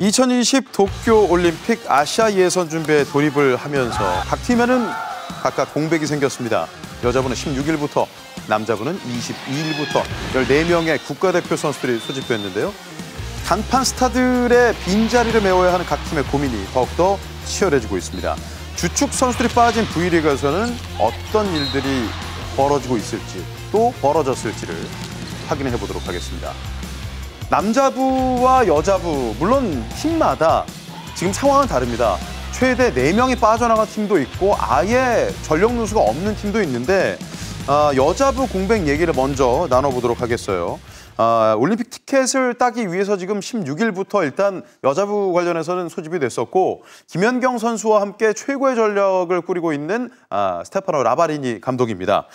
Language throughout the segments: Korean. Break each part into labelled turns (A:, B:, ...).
A: 2020 도쿄 올림픽 아시아 예선 준비에 돌입을 하면서 각 팀에는 각각 공백이 생겼습니다. 여자분은 16일부터 남자분은 22일부터 14명의 국가대표 선수들이 소집됐는데요. 단판 스타들의 빈자리를 메워야 하는 각 팀의 고민이 더욱더 치열해지고 있습니다. 주축 선수들이 빠진 V리그에서는 어떤 일들이 벌어지고 있을지 또 벌어졌을지를 확인해 보도록 하겠습니다. 남자부와 여자부 물론 팀마다 지금 상황은 다릅니다. 최대 네명이 빠져나간 팀도 있고 아예 전력 누수가 없는 팀도 있는데 아, 여자부 공백 얘기를 먼저 나눠보도록 하겠어요. 아, 올림픽 티켓을 따기 위해서 지금 16일부터 일단 여자부 관련해서는 소집이 됐었고 김연경 선수와 함께 최고의 전력을 꾸리고 있는 아, 스테파노 라바리니 감독입니다.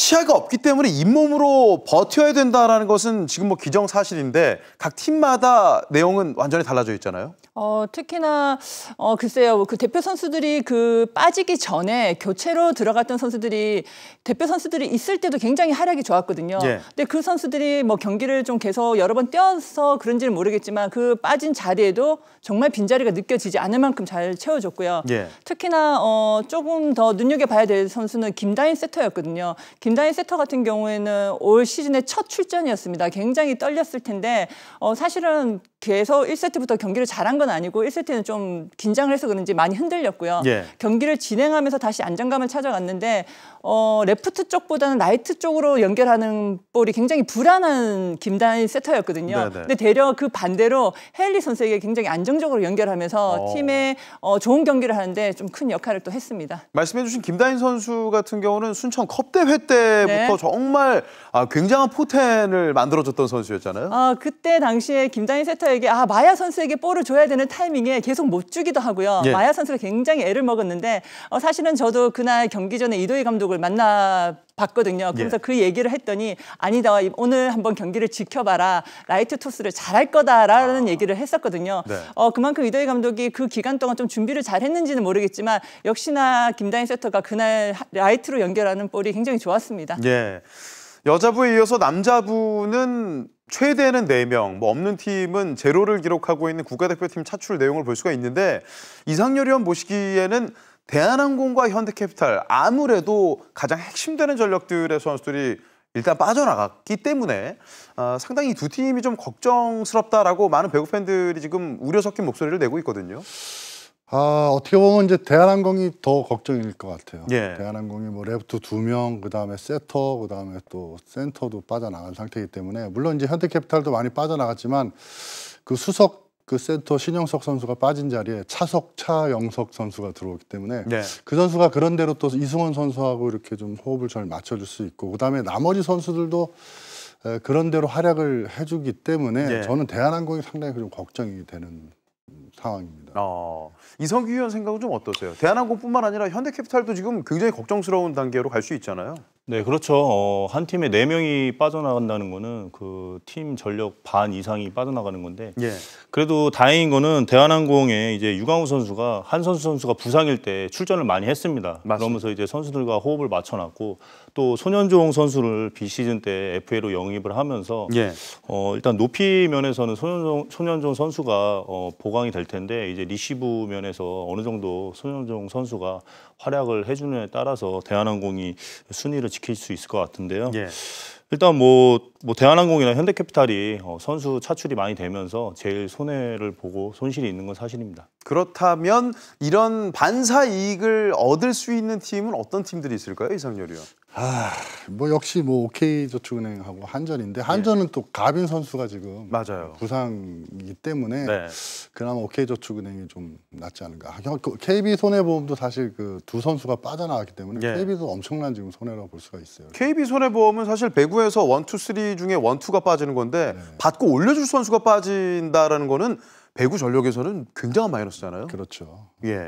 A: 치아가 없기 때문에 잇몸으로 버텨야 된다라는 것은 지금 뭐 기정사실인데 각 팀마다 내용은 완전히 달라져 있잖아요.
B: 어, 특히나 어, 글쎄요 그 대표 선수들이 그 빠지기 전에 교체로 들어갔던 선수들이 대표 선수들이 있을 때도 굉장히 활약이 좋았거든요. 예. 근데 그 선수들이 뭐 경기를 좀 계속 여러 번 뛰어서 그런지는 모르겠지만 그 빠진 자리에도 정말 빈 자리가 느껴지지 않을 만큼 잘 채워줬고요. 예. 특히나 어, 조금 더 눈여겨봐야 될 선수는 김다인 세터였거든요. 김다인 세터 같은 경우에는 올 시즌의 첫 출전이었습니다. 굉장히 떨렸을 텐데 어, 사실은 계속 1세트부터 경기를 잘한 건 아니고 1세트는 좀 긴장을 해서 그런지 많이 흔들렸고요. 예. 경기를 진행하면서 다시 안정감을 찾아갔는데 어, 레프트 쪽보다는 라이트 쪽으로 연결하는 볼이 굉장히 불안한 김다인 세터였거든요. 네네. 네. 근데 대려 그 반대로 헨리 선수에게 굉장히 안정적으로 연결하면서 어. 팀에 어, 좋은 경기를 하는데 좀 큰 역할을 또 했습니다.
A: 말씀해주신 김다인 선수 같은 경우는 순천 컵 대회 때부터 네. 정말 아, 굉장한 포텐을 만들어줬던 선수였잖아요.
B: 아, 그때 당시에 김다인 세터 선수에게 아 마야 선수에게 볼을 줘야 되는 타이밍에 계속 못 주기도 하고요. 예. 마야 선수가 굉장히 애를 먹었는데 어, 사실은 저도 그날 경기 전에 이도희 감독을 만나 봤거든요. 그래서 예. 그 얘기를 했더니 아니다 오늘 한번 경기를 지켜봐라 라이트 토스를 잘할 거다라는 아. 얘기를 했었거든요. 네. 어 그만큼 이도희 감독이 그 기간 동안 좀 준비를 잘했는지는 모르겠지만 역시나 김다인 세터가 그날 라이트로 연결하는 볼이 굉장히 좋았습니다. 예.
A: 여자부에 이어서 남자부는 최대는 네명뭐 없는 팀은 제로를 기록하고 있는 국가대표팀 차출 내용을 볼 수가 있는데 이상열 의원 보시기에는 대한항공과 현대캐피탈 아무래도 가장 핵심되는 전력들의 선수들이 일단 빠져나갔기 때문에 어, 상당히 두 팀이 좀 걱정스럽다라고 많은 배구 팬들이 지금 우려 섞인 목소리를 내고 있거든요.
C: 아, 어떻게 보면 이제 대한항공이 더 걱정일 것 같아요. 예. 대한항공이 뭐 레프트 두 명, 그다음에 세터, 그다음에 또 센터도 빠져나간 상태이기 때문에 물론 이제 현대캐피탈도 많이 빠져나갔지만 그 수석 그 센터 신영석 선수가 빠진 자리에 차석 차영석 선수가 들어오기 때문에 네. 그 선수가 그런 대로 또 이승원 선수하고 이렇게 좀 호흡을 잘 맞춰줄 수 있고 그다음에 나머지 선수들도 그런 대로 활약을 해주기 때문에 네. 저는 대한항공이 상당히 좀 걱정이 되는
A: 상황입니다. 어, 이성규 위원 생각은 좀 어떠세요? 대한항공뿐만 아니라 현대캐피탈도 지금 굉장히 걱정스러운 단계로 갈 수 있잖아요.
D: 네, 그렇죠. 어, 한 팀에 네 명이 빠져나간다는 거는 그 팀 전력 반 이상이 빠져나가는 건데. 예. 그래도 다행인 거는 대한항공에 이제 유강우 선수가 한 선수 선수가 부상일 때 출전을 많이 했습니다. 맞습니다. 그러면서 이제 선수들과 호흡을 맞춰놨고 또손현종 선수를 비시즌 때 FA로 영입을 하면서 예. 어, 일단 높이 면에서는 손현종 소년종 선수가 어, 보강이 될 텐데 이제 리시브 면에서 어느 정도 손현종 선수가 활약을 해주는냐에 따라서 대한항공이 순위를 지킬 수 있을 것 같은데요. 예. 일단 뭐, 뭐 대한항공이나 현대캐피탈이 어, 선수 차출이 많이 되면서 제일 손해를 보고 손실이
A: 있는 건 사실입니다. 그렇다면 이런 반사 이익을 얻을 수 있는 팀은 어떤 팀들이 있을까요, 이상열이요?
C: 아, 뭐 역시 뭐 OK 저축은행하고 한전인데 예. 한전은 네. 또 가빈 선수가 지금 맞아요. 부상이기 때문에 네. 그나마 OK 저축은행이 좀 낫지 않은가. KB 그 손해보험도 사실 그 두 선수가 빠져나왔기
A: 때문에 네. 예. KB도 엄청난 지금 손해라고 볼 수가 있어요. KB 손해보험은 사실 배구 야구에서 원투 쓰 중에 1, 2가 빠지는 건데 네. 받고 올려줄 선수가 빠진다라는 거는 배구 전력에서는 굉장한 마이너스잖아요. 그렇죠.
C: 예.